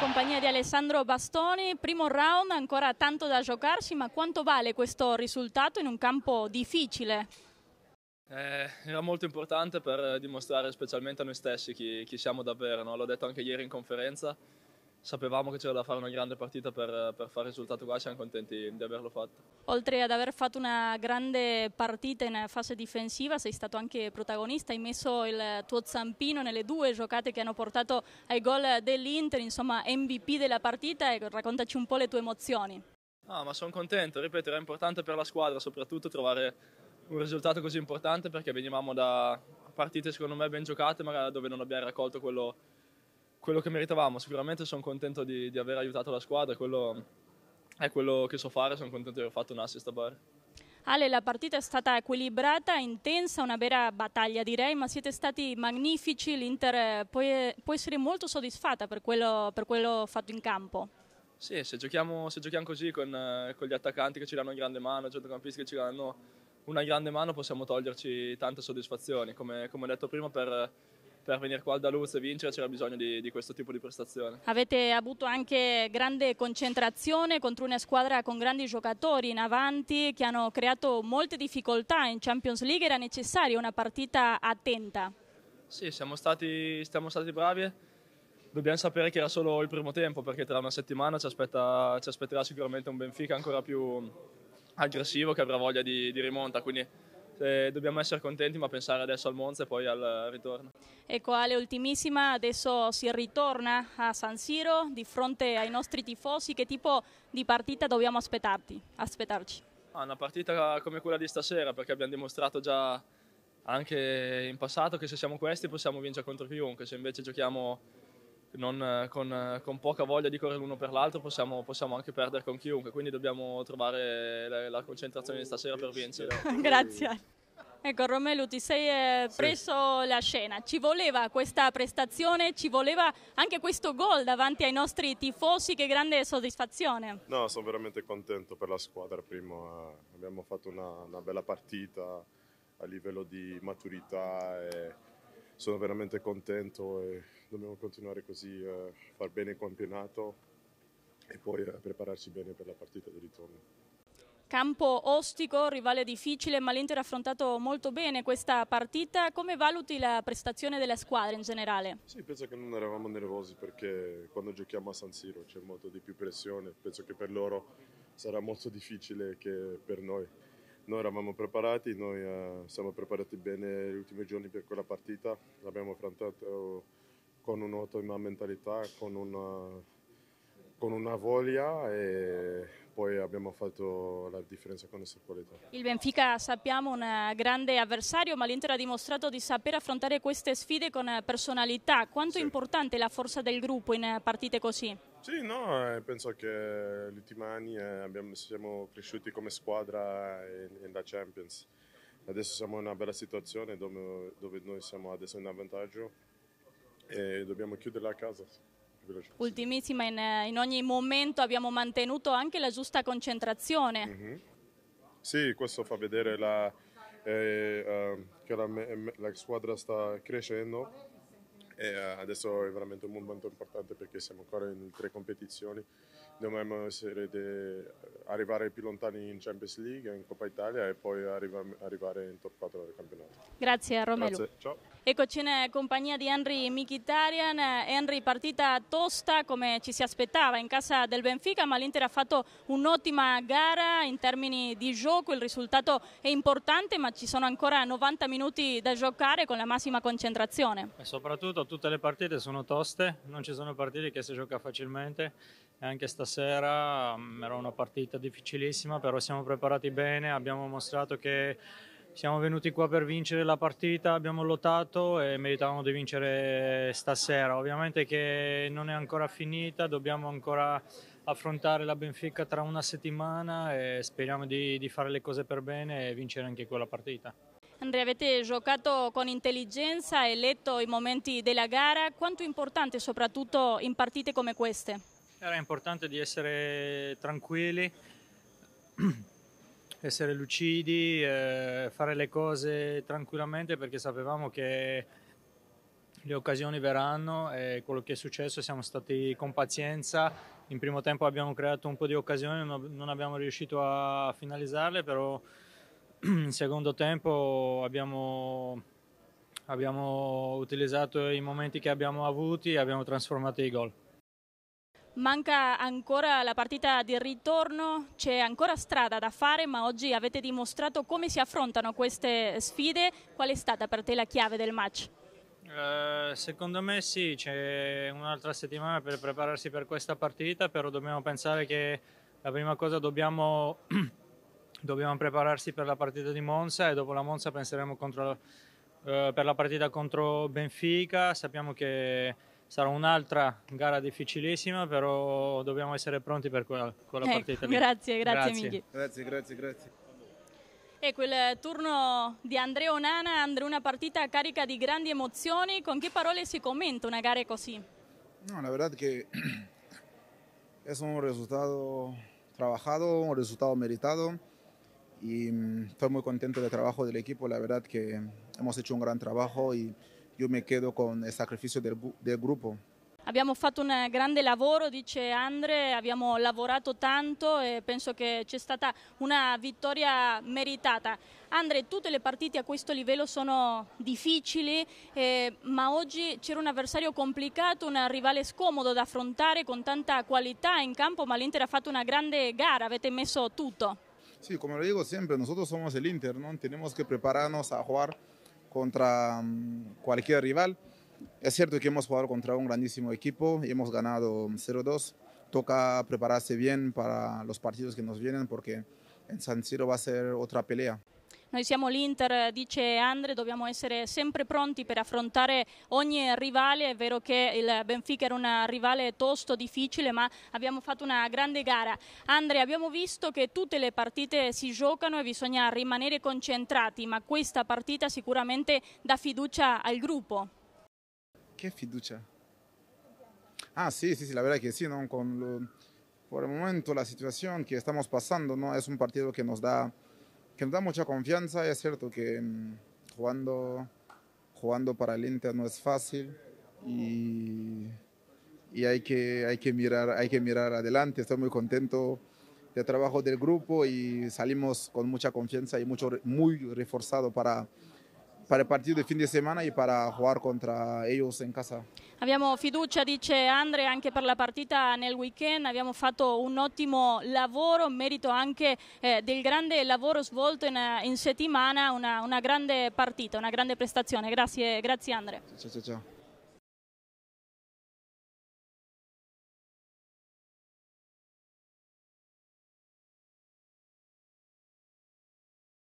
compagnia di Alessandro Bastoni, primo round, ancora tanto da giocarsi, ma quanto vale questo risultato in un campo difficile? Eh, era molto importante per dimostrare specialmente a noi stessi chi, chi siamo davvero, no? l'ho detto anche ieri in conferenza, sapevamo che c'era da fare una grande partita per, per fare il risultato qua, siamo contenti di averlo fatto. Oltre ad aver fatto una grande partita in fase difensiva, sei stato anche protagonista, hai messo il tuo zampino nelle due giocate che hanno portato ai gol dell'Inter, insomma MVP della partita e raccontaci un po' le tue emozioni. Ah, ma sono contento, ripeto, era importante per la squadra soprattutto trovare un risultato così importante perché venivamo da partite secondo me ben giocate ma dove non abbiamo raccolto quello quello che meritavamo. Sicuramente sono contento di, di aver aiutato la squadra, quello è quello che so fare, sono contento di aver fatto un assist a bar. Ale, la partita è stata equilibrata, intensa, una vera battaglia direi, ma siete stati magnifici, l'Inter eh, può, essere molto soddisfatta per quello, per quello, fatto in campo. Sì, se giochiamo, se giochiamo così con, eh, con, gli attaccanti che ci danno una grande mano, i centrocampisti che ci danno una grande mano, possiamo toglierci tante soddisfazioni. come, come ho detto prima, per, per venire qua al Daluz e vincere c'era bisogno di, di, questo tipo di prestazione. Avete avuto anche grande concentrazione contro una squadra con grandi giocatori in avanti che hanno creato molte difficoltà in Champions League, era necessaria una partita attenta. Sì, siamo stati, siamo stati bravi, dobbiamo sapere che era solo il primo tempo perché tra una settimana ci, aspetta, ci aspetterà sicuramente un Benfica ancora più aggressivo che avrà voglia di, di rimonta, quindi eh, dobbiamo essere contenti ma pensare adesso al Monza e poi al ritorno. Ecco Ale, ultimissima, adesso si ritorna a San Siro di fronte ai nostri tifosi, che tipo di partita dobbiamo aspettarti, aspettarci? Ah, una partita come quella di stasera perché abbiamo dimostrato già anche in passato che se siamo questi possiamo vincere contro chiunque, se invece giochiamo non, con, con, poca voglia di correre l'uno per l'altro possiamo, possiamo, anche perdere con chiunque, quindi dobbiamo trovare la, la concentrazione di stasera per vincere. Grazie. Ecco Romelu ti sei eh, sì. preso la scena, ci voleva questa prestazione, ci voleva anche questo gol davanti ai nostri tifosi, che grande soddisfazione. No, sono veramente contento per la squadra, primo eh, abbiamo fatto una, una bella partita a livello di maturità sono veramente contento e dobbiamo continuare così, eh, far bene il campionato e poi eh, prepararci bene per la partita di ritorno. Campo ostico, rivale difficile, ma l'Inter ha affrontato molto bene questa partita. Come valuti la prestazione della squadra in generale? Sì, penso che non eravamo nervosi perché quando giochiamo a San Siro c'è molto di più pressione. Penso che per loro sarà molto difficile che per noi. Noi eravamo preparati, noi eh, siamo preparati bene gli ultimi giorni per quella partita. L'abbiamo affrontato con un'ottima mentalità, con una eh, con una voglia e poi abbiamo fatto la differenza con le nostre qualità. Il Benfica sappiamo un eh, grande avversario ma l'Inter ha dimostrato di saper affrontare queste sfide con eh, personalità. Quanto sì. è importante la forza del gruppo in eh, partite così? Sì, no, penso che gli ultimi anni abbiamo, siamo cresciuti come squadra in, da Champions. Adesso siamo in una bella situazione dove, dove noi siamo adesso in avvantaggio e dobbiamo chiuderla a casa ultimissima in, eh, in, ogni momento abbiamo mantenuto anche la giusta concentrazione. Mm -hmm. Sì, questo fa vedere la, eh, uh, che la, la, squadra sta crescendo e uh, adesso è veramente un momento importante perché siamo ancora in tre competizioni dovremmo de... arrivare più lontani in Champions League, in Coppa Italia e poi arriva... arrivare in top 4 del campionato. Grazie a Romelu. Grazie, ciao. Eccoci in eh, compagnia di Henry Michitarian. Eh, Henry, partita tosta come ci si aspettava in casa del Benfica, ma l'Inter ha fatto un'ottima gara in termini di gioco, il risultato è importante, ma ci sono ancora 90 minuti da giocare con la massima concentrazione. E soprattutto tutte le partite sono toste, non ci sono partite che si gioca facilmente anche stasera mm, era una partita difficilissima, però siamo preparati bene, abbiamo mostrato che siamo venuti qua per vincere la partita, abbiamo lottato e meritavamo di vincere stasera. Ovviamente che non è ancora finita, dobbiamo ancora affrontare la Benfica tra una settimana e speriamo di, di fare le cose per bene e vincere anche quella partita. Andrea, avete giocato con intelligenza e letto i momenti della gara, quanto è importante soprattutto in partite come queste? Era importante di essere tranquilli, essere lucidi, eh, fare le cose tranquillamente perché sapevamo che le occasioni verranno e quello che è successo siamo stati con pazienza. In primo tempo abbiamo creato un po' di occasioni, non abbiamo riuscito a finalizzarle, però in secondo tempo abbiamo, abbiamo utilizzato i momenti che abbiamo avuti e abbiamo trasformato i gol. Manca ancora la partita di ritorno, c'è ancora strada da fare, ma oggi avete dimostrato come si affrontano queste sfide. Qual è stata per te la chiave del match? Eh, secondo me sì, c'è un'altra settimana per prepararsi per questa partita, però dobbiamo pensare che la prima cosa dobbiamo, dobbiamo prepararsi per la partita di Monza e dopo la Monza penseremo contro, eh, per la partita contro Benfica. Sappiamo che sarà un'altra gara difficilissima, però dobbiamo essere pronti per quella, quella ecco, partita. Grazie, grazie, grazie. Miki. Grazie, grazie, grazie. E quel turno di Andrea Onana, Andrea, una partita carica di grandi emozioni, con che parole si commenta una gara così? No, la verdad che è un risultato lavorato, un risultato meritato. y mm, estoy muy contento del lavoro dell'equipo, equipo, la verdad che abbiamo fatto un gran lavoro. y io mi quedo con il sacrificio del, del grupo. Abbiamo fatto un grande lavoro, dice Andre, abbiamo lavorato tanto e penso che c'è stata una vittoria meritata. Andre, tutte le partite a questo livello sono difficili, eh, ma oggi c'era un avversario complicato, un rivale scomodo da affrontare con tanta qualità in campo, ma l'Inter ha fatto una grande gara, avete messo tutto. Sì, come lo dico sempre, noi siamo l'Inter, non tenemos que prepararnos a giocare. contra mm, cualquier rival. Es cierto que hemos jugado contra un grandísimo equipo y hemos ganado 0-2. Mm, Toca prepararse bien para los partidos que nos vienen porque en San Siro va a ser otra pelea. Noi siamo l'Inter, dice Andre, dobbiamo essere sempre pronti per affrontare ogni rivale. È vero che il Benfica era un rivale tosto, difficile, ma abbiamo fatto una grande gara. Andre, abbiamo visto che tutte le partite si giocano e bisogna rimanere concentrati, ma questa partita sicuramente dà fiducia al gruppo. Che fiducia? Ah sì, sì, sí, la verdad che sì, ¿no? Con lo, por el momento la situazione che stiamo passando ¿no? è un partido que nos da que nos da mucha confianza. Es cierto que mm, jugando, jugando para el Inter no es fácil y, y hay, que, hay, que mirar, hay que mirar adelante. Estoy muy contento del trabajo del grupo y salimos con mucha confianza y mucho, muy reforzado para, per el partido de fin de semana y para jugar contra ellos en casa. Abbiamo fiducia, dice Andre, anche per la partita nel weekend. Abbiamo fatto un ottimo lavoro, merito anche eh, del grande lavoro svolto in, eh, in settimana, una, una, grande partita, una grande prestazione. Grazie, grazie Andre. Ciao, ciao, ciao.